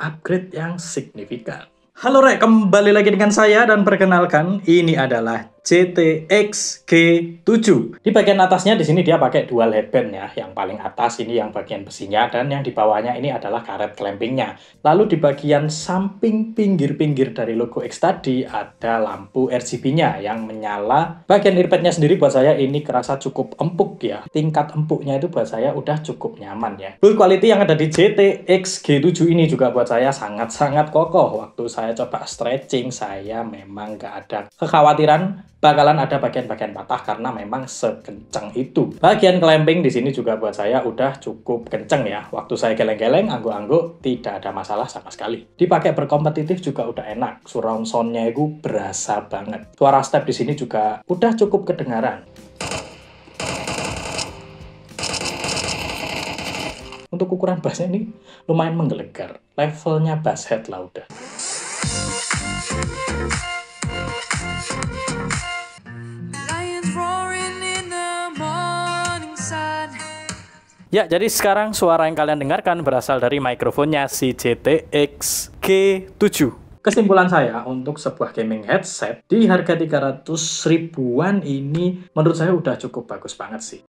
upgrade yang signifikan. Halo Rek, kembali lagi dengan saya dan perkenalkan ini adalah ctxg 7 Di bagian atasnya di sini dia pakai dual headband ya. Yang paling atas ini yang bagian besinya dan yang di bawahnya ini adalah karet clampingnya. Lalu di bagian samping pinggir-pinggir dari logo X tadi ada lampu RGB-nya yang menyala. Bagian earpadnya sendiri buat saya ini kerasa cukup empuk ya. Tingkat empuknya itu buat saya udah cukup nyaman ya. Build quality yang ada di ctxg 7 ini juga buat saya sangat-sangat kokoh. Waktu saya coba stretching saya memang nggak ada kekhawatiran bakalan ada bagian-bagian patah karena memang sekencang itu. Bagian clamping di sini juga buat saya udah cukup kenceng ya. Waktu saya geleng-geleng, angguk-angguk, tidak ada masalah sama sekali. Dipakai berkompetitif juga udah enak. Surround soundnya itu berasa banget. Suara step di sini juga udah cukup kedengaran. Untuk ukuran bassnya ini lumayan menggelegar. Levelnya bass head lah udah. Ya, jadi sekarang suara yang kalian dengarkan berasal dari mikrofonnya si CTX G7. Kesimpulan saya untuk sebuah gaming headset di harga 300 ribuan ini menurut saya udah cukup bagus banget sih.